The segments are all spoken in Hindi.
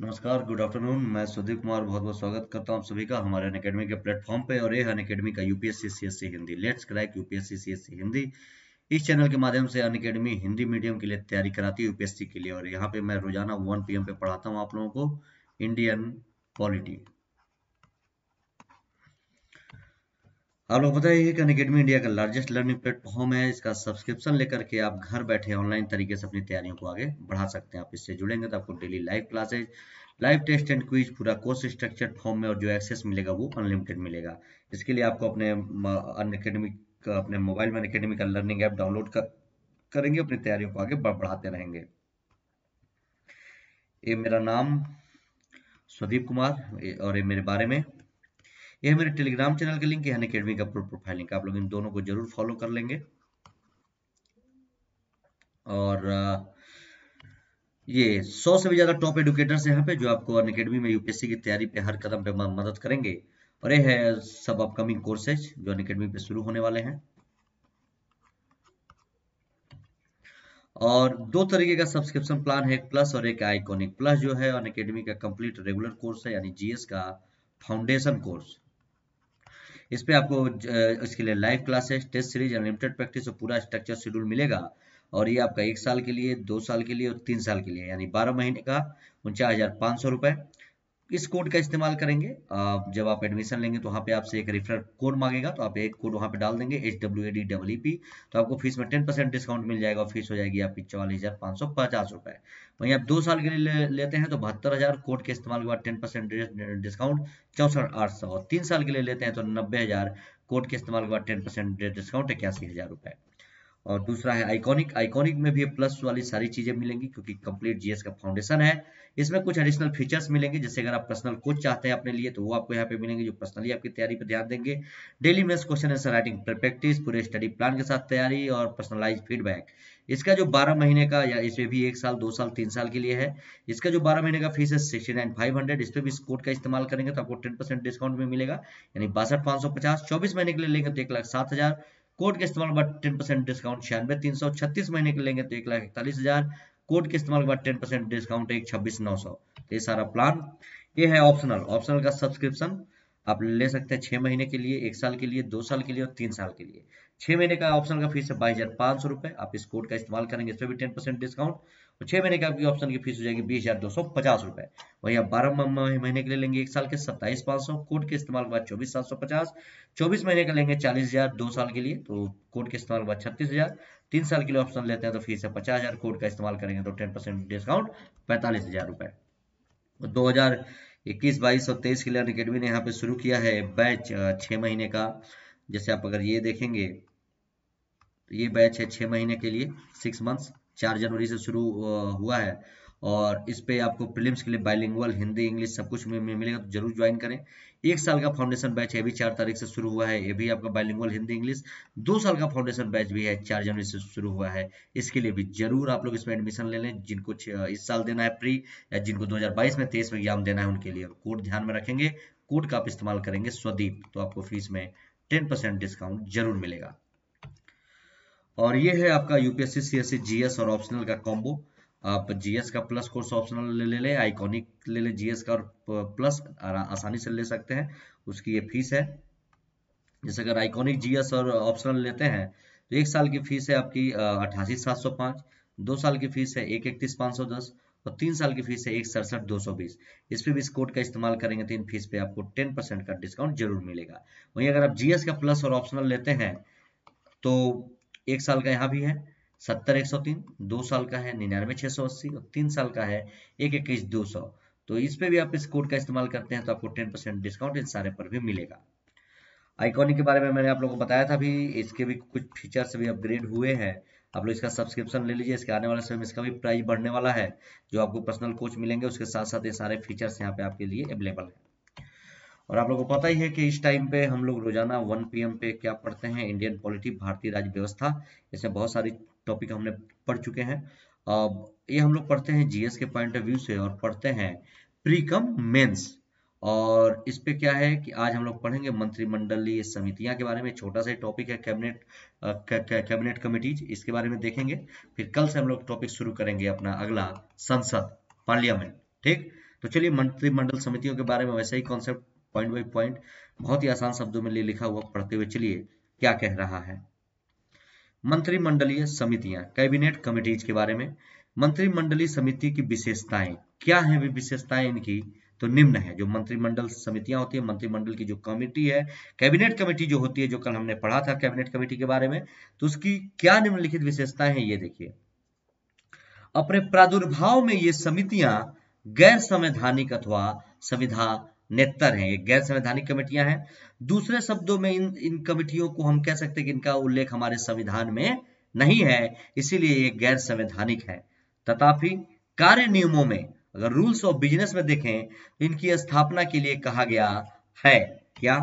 नमस्कार गुड आफ्टरनून मैं सुधीर कुमार बहुत बहुत स्वागत करता हूं आप सभी का हमारे अनकेडमी के प्लेटफॉर्म पे और ये हन अकेडमी का UPSC CSC Hindi let's crack UPSC CSC Hindi इस चैनल के माध्यम से अन अकेडमी हिंदी मीडियम के लिए तैयारी कराती है यूपीएससी के लिए और यहाँ पे मैं रोजाना वन पी पे पढ़ाता हूँ आप लोगों को इंडियन पॉलिटी आप लोग पता है कि अकेडमी इंडिया का लार्जेस्ट लर्निंग प्लेटफॉर्म है इसका सब्सक्रिप्शन लेकर के आप घर बैठे ऑनलाइन तरीके से अपनी तैयारियों को आगे बढ़ा सकते हैं आप इससे जुड़ेंगे तो आपको daily live classes live test and quiz पूरा कोर्स स्ट्रक्चर फॉर्म में और जो एक्सेस मिलेगा वो अनलिमिटेड मिलेगा इसके लिए आपको अपने अन अकेडमी अपने मोबाइल में अकेडमी का लर्निंग ऐप डाउनलोड कर, करेंगे अपनी तैयारियों को आगे बढ़ाते रहेंगे ये मेरा नाम स्वदीप कुमार और ये मेरे बारे में यह मेरे टेलीग्राम चैनल का लिंक है अकेडमी का प्रोफाइल लिंक आप लोग इन दोनों को जरूर फॉलो कर लेंगे और ये सौ से भी ज्यादा टॉप एडुकेटर्स यहाँ पे जो आपको अनकेडमी में यूपीएससी की तैयारी पे हर कदम पे मदद करेंगे और ये है सब अपकमिंग कोर्सेज जो अनकेडमी पे शुरू होने वाले हैं और दो तरीके का सब्सक्रिप्शन प्लान है एक प्लस और एक आइकॉनिक प्लस जो है अनकेडमी का कंप्लीट रेगुलर कोर्स है यानी जीएस का फाउंडेशन कोर्स इस पर आपको इसके लिए live classes test series unlimited practice और पूरा स्ट्रक्चर शेड्यूल मिलेगा और ये आपका एक साल के लिए दो साल के लिए और तीन साल के लिए यानी बारह महीने का उनचास हज़ार पाँच सौ रुपये इस कोड का इस्तेमाल करेंगे जब आप एडमिशन लेंगे तो वहाँ पे आपसे एक रेफरल कोड मांगेगा तो आप एक कोड वहाँ पे डाल देंगे H W A D W P तो आपको फीस में टेन परसेंट डिस्काउंट मिल जाएगा फीस हो जाएगी आपकी चौवालीस हज़ार पाँच सौ पचास रुपये वहीं आप दो साल के लिए ले, लेते हैं तो बहत्तर हज़ार कोड के इस्तेमाल के बाद टेन परसेंट डिस्काउंट चौंसठ आठ सौ और तीन साल के लिए लेते हैं तो नब्बे हज़ार कोड के इस्तेमाल के बाद टेन परसेंट डिस्काउंट इक्यासी हज़ार रुपये और दूसरा है आइकॉनिक आइकॉनिक में भी प्लस वाली सारी चीजें मिलेंगी क्योंकि कंप्लीट जीएस का फाउंडेशन है इसमें कुछ एडिशनल फीचर्स मिलेंगे जैसे अगर आप पर्सनल कोच चाहते हैं अपने लिए तो वो आपको यहाँ पे मिलेंगे जो पर्सनली आपकी तैयारी पर ध्यान देंगे daily mains question answer writing practice पूरे स्टडी प्लान के साथ तैयारी और पर्सनलाइज फीडबैक इसका जो 12 महीने का या इसमें भी एक साल दो साल तीन साल के लिए है इसका जो 12 महीने का फीस है सिक्सटी नाइन फाइव हंड्रेड इस पर भी इस कोड का इस्तेमाल करेंगे तो आपको टेन परसेंट डिस्काउंट में मिलेगा यानी बासठ पाँच सौ पचास चौबीस महीने के लिए लेंगे तो एक लाख सात हजार कोड के इस्तेमाल के बाद टेन परसेंट डिस्काउंट छियानवे तीन सौ छत्तीस महीने के लेंगे तो एक लाख इकतालीस हजार कोड के इस्तेमाल के बाद टेन परसेंट डिस्काउंट एक छब्बीस नौ सौ तो ये सारा प्लान ये है ऑप्शनल ऑप्शनल का सब्सक्रिप्शन आप ले सकते हैं छह महीने के लिए एक साल के लिए दो साल के लिए और तीन साल के लिए छह महीने का ऑप्शन का फीस है बाईस हज़ार पांच सौ रुपए आप इस कोड का इस्तेमाल करेंगे इस पर भी टेन परसेंट डिस्काउंट तो छह महीने के आपकी ऑप्शन की फीस हो जाएगी बीस हजार दो सौ पचास रुपए वही आप बारह महीने के लिए लेंगे एक साल के सत्ताईस पांच सौ कोड के इस्तेमाल के बाद चौबीस सात सौ पचास चौबीस महीने का लेंगे चालीस हजार दो साल के लिए तो कोड के इस्तेमाल के बाद छत्तीस हजार तीन साल के लिए ऑप्शन लेते हैं तो फीस है पचास हजार कोड का इस्तेमाल करेंगे तो टेन परसेंट डिस्काउंट पैंतालीस हजार रुपए दो हजार इक्कीस बाईस और तेईस के लिए अकेडमी ने यहाँ पे शुरू किया है बैच छह महीने का जैसे आप अगर ये देखेंगे तो ये बैच है छह महीने के लिए सिक्स मंथ्स चार जनवरी से शुरू हुआ है और इस पे आपको प्रीलिम्स के लिए बाइलिंगुअल हिंदी इंग्लिश सब कुछ में मिलेगा तो जरूर ज्वाइन करें एक साल का फाउंडेशन बैच है भी चार तारीख से शुरू हुआ है ये भी आपका बाइलिंगुअल हिंदी इंग्लिश दो साल का फाउंडेशन बैच भी है चार जनवरी से शुरू हुआ है इसके लिए भी जरूर आप लोग इसमें एडमिशन ले लें जिनको इस साल देना है प्री या जिनको दो में तेईस में एग्जाम देना है उनके लिए कोड ध्यान में रखेंगे कोड का आप इस्तेमाल करेंगे स्वदीप तो आपको फीस में टेन परसेंट डिस्काउंट जरूर मिलेगा और ये है आपका यूपीएससी सी एस जीएस और ऑप्शनल का कॉम्बो आप जीएस का प्लस कोर्स ऑप्शनल ले ले ले आइकॉनिक ले ले जीएस का और प्लस आसानी से ले सकते हैं उसकी ये फीस है जैसे अगर आइकॉनिक जीएस और ऑप्शनल लेते हैं तो एक साल की फीस है आपकी अठासी सात सौ पाँच दो साल की फीस है एक इकतीस पाँच सौ दस और तीन साल की फीस है एक सड़सठ दो सौ बीस इस पे भी इस कोड का इस्तेमाल करेंगे तो इन फीस पे आपको टेन परसेंट का डिस्काउंट जरूर मिलेगा वहीं अगर आप जीएस का प्लस और ऑप्शनल लेते हैं तो एक साल का यहाँ भी है सत्तर एक सौ तीन दो साल का है निन्यानवे छह सौ अस्सी और तीन साल का है एक इक्कीस दो सौ तो इस पे भी आप इस कोड का इस्तेमाल करते हैं तो आपको टेन परसेंट डिस्काउंट इन सारे पर भी मिलेगा आइकॉनिक के बारे में मैंने आप लोगों को बताया था भी इसके भी कुछ फीचर्स भी अपग्रेड हुए हैं आप लोग इसका सब्सक्रिप्शन ले लीजिए इसके आने वाले समय में इसका भी प्राइस बढ़ने वाला है जो आपको पर्सनल कोच मिलेंगे उसके साथ साथ ये सारे फीचर्स यहाँ पे आपके लिए अवेलेबल है और आप लोगों को पता ही है कि इस टाइम पे हम लोग रोजाना 1 पीएम पे क्या पढ़ते हैं इंडियन पॉलिटी भारतीय राज्य व्यवस्था इसमें बहुत सारी टॉपिक हमने पढ़ चुके हैं अब ये हम लोग पढ़ते हैं जीएस के पॉइंट ऑफ व्यू से और पढ़ते हैं प्री कम मेन्स और इस पे क्या है कि आज हम लोग पढ़ेंगे मंत्रिमंडलीय समितियां के बारे में छोटा सा टॉपिक है कैबिनेट कैबिनेट कमिटीज इसके बारे में देखेंगे फिर कल से हम लोग टॉपिक शुरू करेंगे अपना अगला संसद पार्लियामेंट ठीक तो चलिए मंत्रिमंडल समितियों के बारे में वैसे ही कॉन्सेप्ट पॉइंट बाई पॉइंट बहुत ही आसान शब्दों में लिखा हुआ पढ़ते हुए चलिए क्या कह रहा है मंत्रिमंडलीय समितियां कैबिनेट कमिटीज के बारे में मंत्रिमंडलीय समिति की विशेषताएं क्या है विशेषताएं इनकी तो निम्न है जो मंत्रिमंडल समितियां होती है मंत्रिमंडल की जो कमेटी है कैबिनेट कमेटी जो होती है जो कल हमने पढ़ा था कैबिनेट कमेटी के बारे में तो उसकी क्या निम्नलिखित विशेषताएं हैं ये देखिए अपने प्रादुर्भाव में ये समितियां गैर संवैधानिक अथवा संविधान नेतर हैं ये गैर संवैधानिक कमेटियां हैं दूसरे शब्दों में इन इन कमेटियों को हम कह सकते हैं कि इनका उल्लेख हमारे संविधान में नहीं है इसीलिए ये गैर संवैधानिक है तथापि कार्य नियमों में अगर रूल्स ऑफ बिजनेस में देखें तो इनकी स्थापना के लिए कहा गया है क्या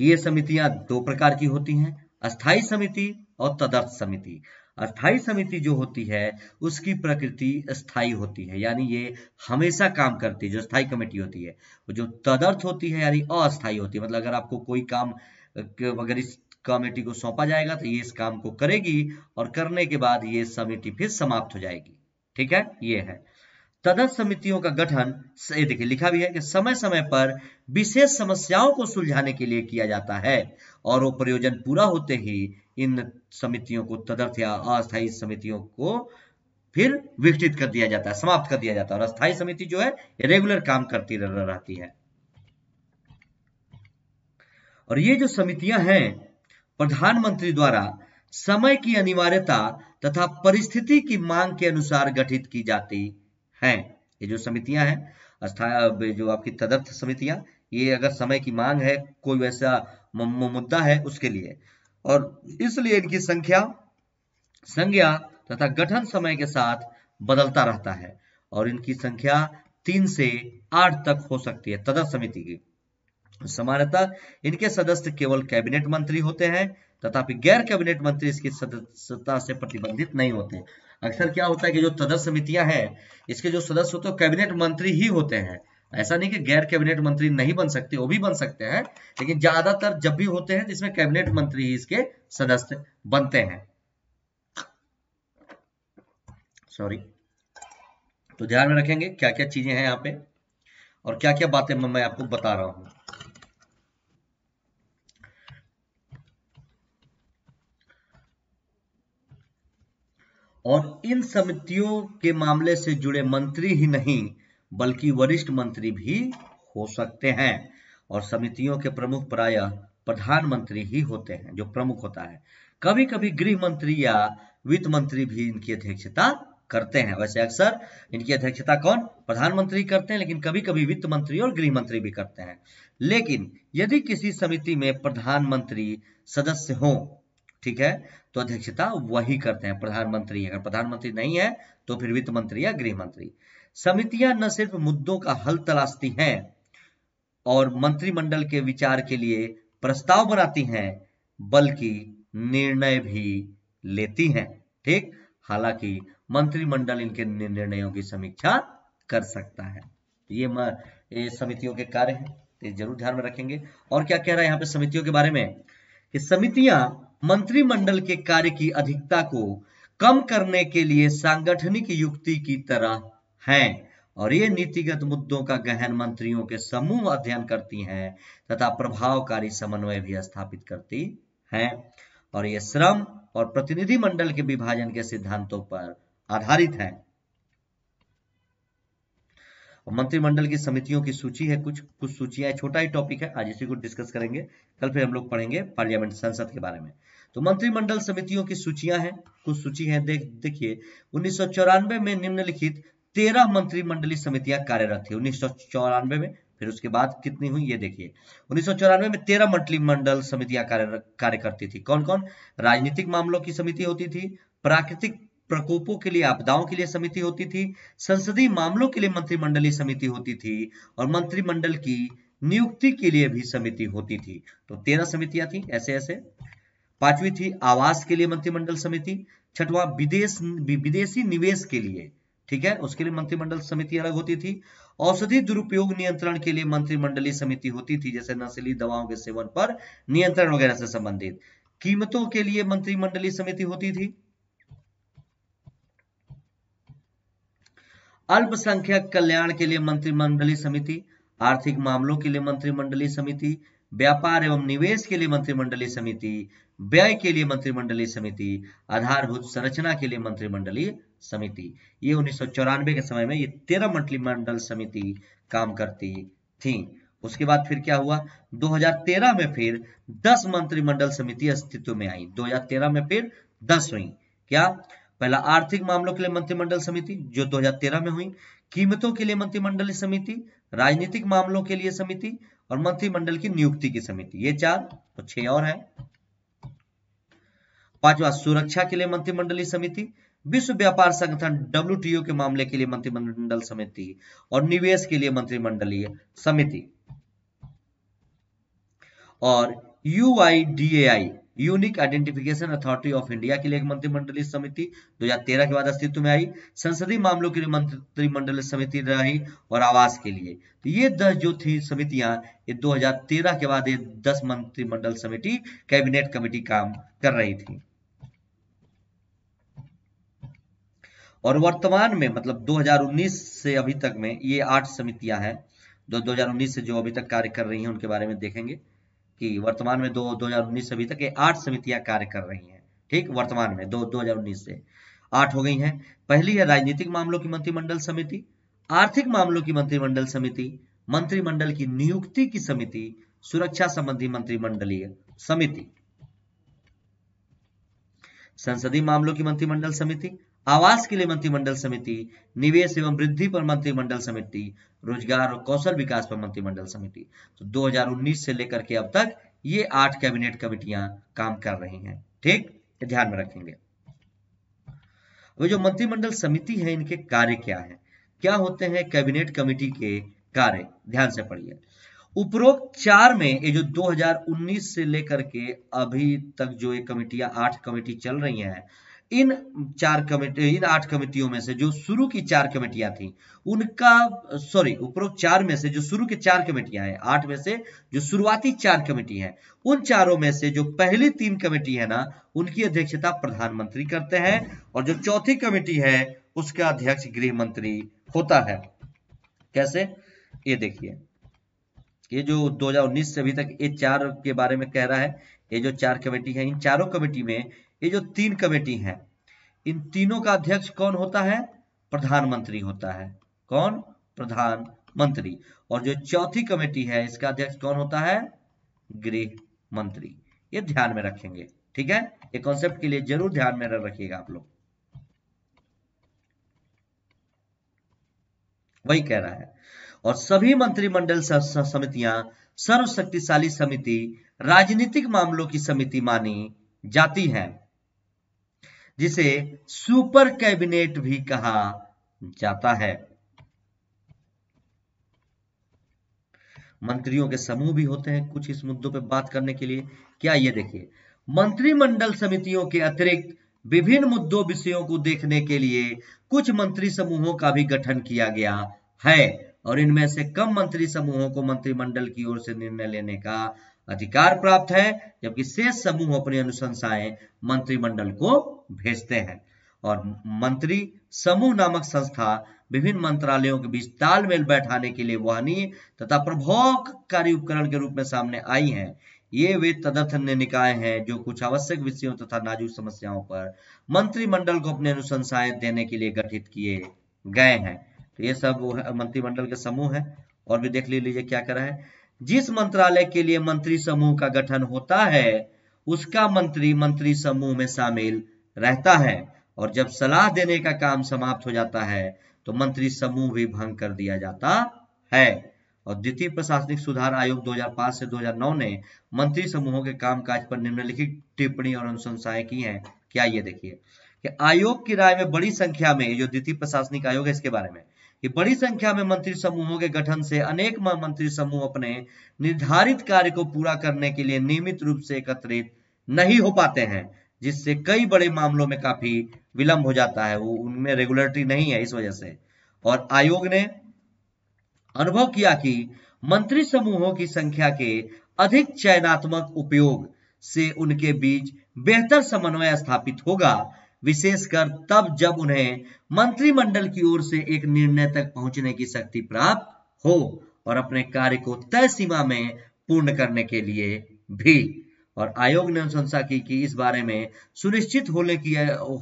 ये समितियां दो प्रकार की होती हैं अस्थाई समिति और तदर्थ समिति अस्थाई समिति जो होती है उसकी प्रकृति स्थायी होती है यानी ये हमेशा काम करती है जो स्थाई कमेटी होती है जो तदर्थ होती है यानी अस्थायी होती है मतलब अगर आपको कोई काम अगर इस कमेटी को सौंपा जाएगा तो ये इस काम को करेगी और करने के बाद ये समिति फिर समाप्त हो जाएगी ठीक है ये है तदर्थ समितियों का गठन देखिए लिखा भी है कि समय समय पर विशेष समस्याओं को सुलझाने के लिए किया जाता है और वो प्रयोजन पूरा होते ही इन समितियों को तदर्थ या अस्थायी समितियों को फिर विघटित कर दिया जाता है समाप्त कर दिया जाता है और अस्थायी समिति जो है रेगुलर काम करती रहती है और ये जो समितियां हैं प्रधानमंत्री द्वारा समय की अनिवार्यता तथा परिस्थिति की मांग के अनुसार गठित की जाती हैं ये जो समितियां हैं जो आपकी तदर्थ समितियां ये अगर समय की मांग है कोई वैसा मुद्दा है उसके लिए और इसलिए इनकी संख्या संज्ञा तथा गठन समय के साथ बदलता रहता है और इनकी संख्या तीन से आठ तक हो सकती है तदर्थ समिति की सामान्यतः इनके सदस्य केवल कैबिनेट मंत्री होते हैं तथापि गैर कैबिनेट मंत्री इसकी सदस्यता से प्रतिबंधित नहीं होते अक्सर क्या होता है कि जो सदस्य समितियां हैं इसके जो सदस्य होते तो हैं कैबिनेट मंत्री ही होते हैं ऐसा नहीं कि गैर कैबिनेट मंत्री नहीं बन सकते वो भी बन सकते हैं लेकिन ज्यादातर जब भी होते हैं इसमें कैबिनेट मंत्री ही इसके सदस्य बनते हैं सॉरी तो ध्यान में रखेंगे क्या क्या चीजें हैं यहाँ पे और क्या क्या बातें मैं आपको बता रहा हूं और इन समितियों के मामले से जुड़े मंत्री ही नहीं बल्कि वरिष्ठ मंत्री भी हो सकते हैं और समितियों के प्रमुख प्रायः प्रधानमंत्री ही होते हैं जो प्रमुख होता है कभी कभी गृह मंत्री या वित्त मंत्री भी इनकी अध्यक्षता करते हैं वैसे अक्सर इनकी अध्यक्षता कौन प्रधानमंत्री करते हैं लेकिन कभी कभी वित्त मंत्री और गृह मंत्री भी करते हैं लेकिन यदि किसी समिति में प्रधानमंत्री सदस्य हो ठीक है तो अध्यक्षता वही करते हैं प्रधानमंत्री अगर प्रधानमंत्री नहीं है तो फिर वित्त मंत्री या गृह मंत्री समितियां न सिर्फ मुद्दों का हल तलाशती हैं और मंत्रिमंडल के विचार के लिए प्रस्ताव बनाती हैं बल्कि निर्णय भी लेती हैं ठीक हालांकि मंत्रिमंडल इनके निर्णयों की समीक्षा कर सकता है ये, ये समितियों के कार्य है ये जरूर ध्यान में रखेंगे और क्या कह रहा है यहाँ पे समितियों के बारे में कि समितियां मंत्रिमंडल के कार्य की अधिकता को कम करने के लिए सांगठनिक युक्ति की तरह हैं और ये नीतिगत मुद्दों का गहन मंत्रियों के समूह अध्ययन करती हैं तथा प्रभावकारी समन्वय भी स्थापित करती हैं और ये श्रम और प्रतिनिधि मंडल के विभाजन के सिद्धांतों पर आधारित है मंत्रिमंडल की समितियों की सूची है कुछ कुछ सूचियां छोटा ही टॉपिक है आज इसी को डिस्कस करेंगे कल फिर हम लोग पढ़ेंगे पार्लियामेंट संसद के बारे में तो मंत्रिमंडल समितियों की सूचियां हैं कुछ सूची है देख देखिए उन्नीस में निम्नलिखित तेरह मंत्रिमंडलीय समितियां कार्यरत थी उन्नीस में फिर उसके बाद कितनी हुई ये देखिए उन्नीस में तेरह मंत्रिमंडल समितियां कार्य कार्य करती थी कौन कौन राजनीतिक मामलों की समिति होती थी प्राकृतिक प्रकोपों के लिए आपदाओं के लिए समिति होती थी संसदीय मामलों के लिए मंत्रिमंडलीय समिति होती थी और मंत्रिमंडल की नियुक्ति के लिए भी समिति होती थी तो तेरह समितियां थी ऐसे ऐसे पांचवी थी आवास के लिए मंत्रिमंडल समिति छठवा विदेश विदेशी निवेश के लिए ठीक है उसके लिए मंत्रिमंडल समिति अलग होती थी औषधि दुरुपयोग नियंत्रण के लिए मंत्रिमंडलीय समिति होती थी जैसे नशीली दवाओं के सेवन पर नियंत्रण वगैरह से संबंधित कीमतों के लिए मंत्रिमंडलीय समिति होती थी अल्पसंख्यक कल्याण के लिए मंत्रिमंडलीय समिति आर्थिक मामलों के लिए मंत्रिमंडलीय समिति व्यापार एवं निवेश के लिए मंत्रिमंडलीय समिति व्यय के लिए मंत्रिमंडलीय समिति आधारभूत संरचना के लिए मंत्रिमंडलीय समिति ये उन्नीस के समय में ये तेरह मंत्रिमंडल समिति काम करती थी उसके बाद फिर क्या हुआ 2013 में फिर 10 मंत्रिमंडल समिति अस्तित्व में आई 2013 में फिर 10 हुई क्या पहला आर्थिक मामलों के लिए मंत्रिमंडल समिति जो 2013 में हुई कीमतों के लिए मंत्रिमंडल समिति राजनीतिक मामलों के लिए समिति और मंत्रिमंडल की नियुक्ति की समिति ये चार और तो छह और है पांचवा सुरक्षा के लिए मंत्रिमंडलीय समिति विश्व व्यापार संगठन डब्ल्यू के मामले के लिए मंत्रिमंडल समिति और निवेश के लिए मंत्रिमंडलीय समिति और U unique identification authority of India के लिए एक मंत्रिमंडलीय समिति 2013 के बाद अस्तित्व में आई संसदीय मामलों के लिए मंत्रिमंडलीय समिति रही और आवास के लिए तो ये दस जो थी समितियां ये 2013 के बाद ये दस मंत्रिमंडल समिति कैबिनेट कमेटी काम कर रही थी और वर्तमान में मतलब 2019 से अभी तक में ये आठ समितियां हैं जो दो से जो अभी तक कार्य कर रही है उनके बारे में देखेंगे कि वर्तमान में दो दो हजार उन्नीस से अभी तक ये आठ समितियां कार्य कर रही हैं ठीक वर्तमान में दो दो हजार उन्नीस से आठ हो गई हैं पहली है राजनीतिक मामलों की मंत्रिमंडल समिति आर्थिक मामलों की मंत्रिमंडल समिति मंत्रिमंडल की नियुक्ति की समिति सुरक्षा संबंधी मंत्रिमंडलीय समिति संसदीय मामलों की मंत्रिमंडल समिति आवास के लिए मंत्रिमंडल समिति निवेश एवं वृद्धि पर मंत्रिमंडल समिति रोजगार और कौशल विकास पर मंत्रिमंडल समिति तो 2019 से लेकर के अब तक ये आठ कैबिनेट कमेटियां काम कर रही हैं ठीक ध्यान में रखेंगे वो जो मंत्रिमंडल समिति है इनके कार्य क्या है क्या होते हैं कैबिनेट कमेटी के कार्य ध्यान से पढ़िए उपरोक्त चार में ये जो 2019 से लेकर के अभी तक जो ये कमेटियां आठ कमेटी चल रही हैं इन चार कमेटी इन आठ कमेटियों में से जो शुरू की चार कमेटियां थी उनका सॉरी उपरोक्त चार में से जो शुरू की चार कमेटियां हैं आठ में से जो शुरुआती चार कमेटी हैं उन चारों में से जो पहली तीन कमेटी है ना उनकी अध्यक्षता प्रधानमंत्री करते हैं और जो चौथी कमेटी है उसका अध्यक्ष गृह मंत्री होता है कैसे ये देखिए ये जो 2019 से अभी तक ये चार के बारे में कह रहा है ये जो चार कमेटी है इन चारों कमेटी में ये जो तीन कमेटी हैं इन तीनों का अध्यक्ष कौन होता है प्रधानमंत्री होता है कौन प्रधानमंत्री और जो चौथी कमेटी है इसका अध्यक्ष कौन होता है गृह मंत्री ये ध्यान में रखेंगे ठीक है ये कॉन्सेप्ट के लिए जरूर ध्यान में रखिएगा आप लोग वही कह रहा है और सभी मंत्रिमंडल समितियां सर्वशक्तिशाली समिति राजनीतिक मामलों की समिति मानी जाती हैं जिसे सुपर कैबिनेट भी कहा जाता है मंत्रियों के समूह भी होते हैं कुछ इस मुद्दों पर बात करने के लिए क्या ये देखिए मंत्रिमंडल समितियों के अतिरिक्त विभिन्न मुद्दों विषयों को देखने के लिए कुछ मंत्री समूहों का भी गठन किया गया है और इनमें से कम मंत्री समूहों को मंत्रिमंडल की ओर से निर्णय लेने का अधिकार प्राप्त है जबकि शेष समूह अपनी अनुशंसाएं मंत्रिमंडल को भेजते हैं और मंत्री समूह नामक संस्था विभिन्न मंत्रालयों के बीच तालमेल बैठाने के लिए वहनीय तथा प्रभावकारी उपकरण के रूप में सामने आई हैं ये वे तदर्थन्य निकाय हैं जो कुछ आवश्यक विषयों तथा नाजुक समस्याओं पर मंत्रिमंडल को अपने अनुशंसाएं देने के लिए गठित किए गए हैं तो ये सब मंत्रिमंडल के समूह है और भी देख लीजिए क्या करा है जिस मंत्रालय के लिए मंत्री समूह का गठन होता है उसका मंत्री मंत्री समूह में शामिल रहता है और जब सलाह देने का काम समाप्त हो जाता है तो मंत्री समूह भी भंग कर दिया जाता है और द्वितीय प्रशासनिक सुधार आयोग 2005 से 2009 ने मंत्री समूहों के कामकाज पर निम्नलिखित टिप्पणी और अनुशंसाएं की हैं क्या ये देखिए कि आयोग की राय में बड़ी संख्या में जो द्वितीय प्रशासनिक आयोग है इसके बारे में कि बड़ी संख्या में मंत्री समूहों के गठन से अनेक मंत्री समूह अपने निर्धारित कार्य को पूरा करने के लिए नियमित रूप से एकत्रित नहीं हो पाते हैं जिससे कई बड़े मामलों में काफी विलंब हो जाता है वो उनमें रेगुलेटरी नहीं है इस वजह से और आयोग ने अनुभव किया कि मंत्री समूहों की संख्या के अधिक चयनात्मक उपयोग से उनके बीच बेहतर समन्वय स्थापित होगा विशेषकर तब जब उन्हें मंत्रिमंडल की ओर से एक निर्णय तक पहुंचने की शक्ति प्राप्त हो और अपने कार्य को तय सीमा में पूर्ण करने के लिए भी और आयोग ने अनुशंसा की कि इस बारे में सुनिश्चित होने की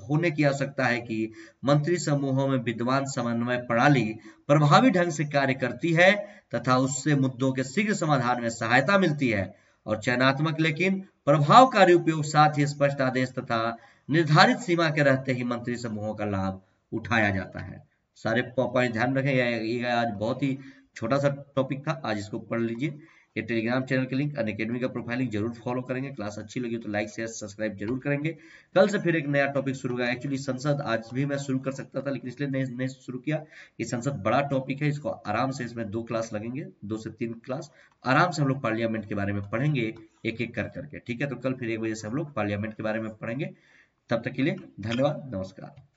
होने की आवश्यकता है कि मंत्री समूहों में विद्वान समन्वय प्रणाली प्रभावी ढंग से कार्य करती है तथा उससे मुद्दों के शीघ्र समाधान में सहायता मिलती है और चयनात्मक लेकिन प्रभावकारी उपयोग साथ ही स्पष्ट आदेश तथा निर्धारित सीमा के रहते ही मंत्री समूहों का लाभ उठाया जाता है सारे पॉइंट ध्यान रखें आज बहुत ही छोटा सा टॉपिक था आज इसको पढ़ लीजिए ये टेलीग्राम चैनल के लिंक अनकेडमी का प्रोफाइलिंग जरूर फॉलो करेंगे क्लास अच्छी लगी तो लाइक शेयर सब्सक्राइब जरूर करेंगे कल से फिर एक नया टॉपिक शुरू हुआ एक्चुअली संसद आज भी मैं शुरू कर सकता था लेकिन इसलिए नहीं, नहीं शुरू किया ये संसद बड़ा टॉपिक है इसको आराम से इसमें दो क्लास लगेंगे दो से तीन क्लास आराम से हम लोग पार्लियामेंट के बारे में पढ़ेंगे एक एक कर करके ठीक है तो कल फिर एक बजे से हम लोग पार्लियामेंट के बारे में पढ़ेंगे तब तक के लिए धन्यवाद नमस्कार